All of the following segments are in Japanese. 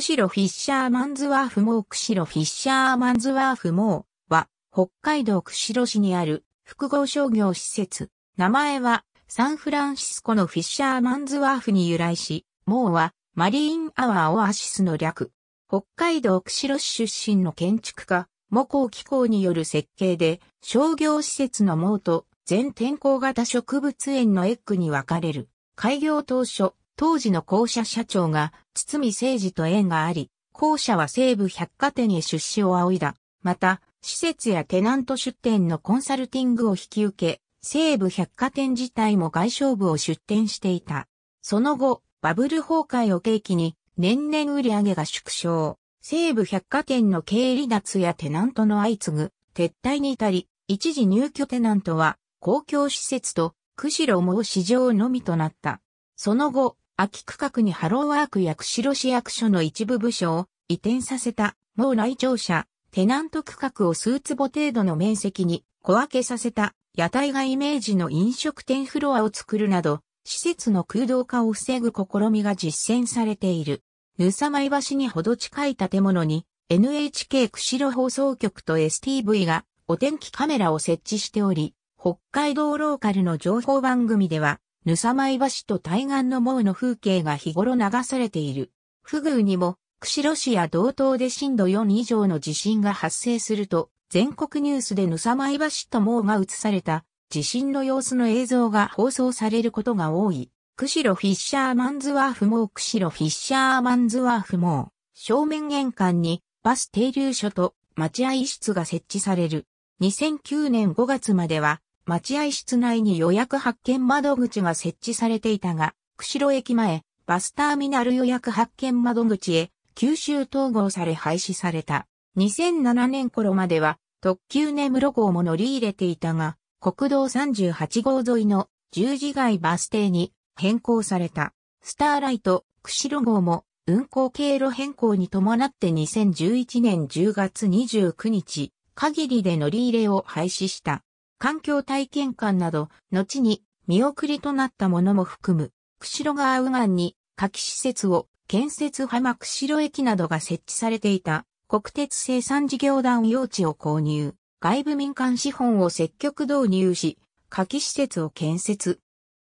釧路フィッシャーマンズワーフモー釧路フィッシャーマンズワーフモーは、北海道釧路市にある複合商業施設。名前は、サンフランシスコのフィッシャーマンズワーフに由来し、モーは、マリーンアワーオアシスの略。北海道釧路市出身の建築家、モコウ機構による設計で、商業施設のモーと、全天候型植物園のエッグに分かれる。開業当初、当時の校舎社長が、堤誠二と縁があり、校舎は西部百貨店へ出資を仰いだ。また、施設やテナント出店のコンサルティングを引き受け、西部百貨店自体も外商部を出店していた。その後、バブル崩壊を契機に、年々売上が縮小。西部百貨店の経営離脱やテナントの相次ぐ撤退に至り、一時入居テナントは公共施設と釧路も市場のみとなった。その後、秋区画にハローワークや釧路市役所の一部部署を移転させた、もう来庁舎、テナント区画を数坪程度の面積に小分けさせた、屋台がイメージの飲食店フロアを作るなど、施設の空洞化を防ぐ試みが実践されている。ぬさまい橋にほど近い建物に NHK 釧路放送局と STV がお天気カメラを設置しており、北海道ローカルの情報番組ではぬさまい橋と対岸の毛の風景が日頃流されている。不遇にも、釧路市や道東で震度4以上の地震が発生すると、全国ニュースでぬさまい橋と毛が映された地震の様子の映像が放送されることが多い。釧路フィッシャーマンズワーフも釧路フィッシャーマンズワーフも正面玄関にバス停留所と待合室が設置される。2009年5月までは待合室内に予約発見窓口が設置されていたが、釧路駅前、バスターミナル予約発見窓口へ、九州統合され廃止された。2007年頃までは、特急根室号も乗り入れていたが、国道38号沿いの十字街バス停に変更された。スターライト、釧路号も運行経路変更に伴って2011年10月29日限りで乗り入れを廃止した。環境体験館など、後に見送りとなったものも含む、釧路川右岸に夏季施設を建設浜釧路駅などが設置されていた国鉄生産事業団用地を購入、外部民間資本を積極導入し、夏季施設を建設。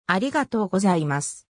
ありがとうございます。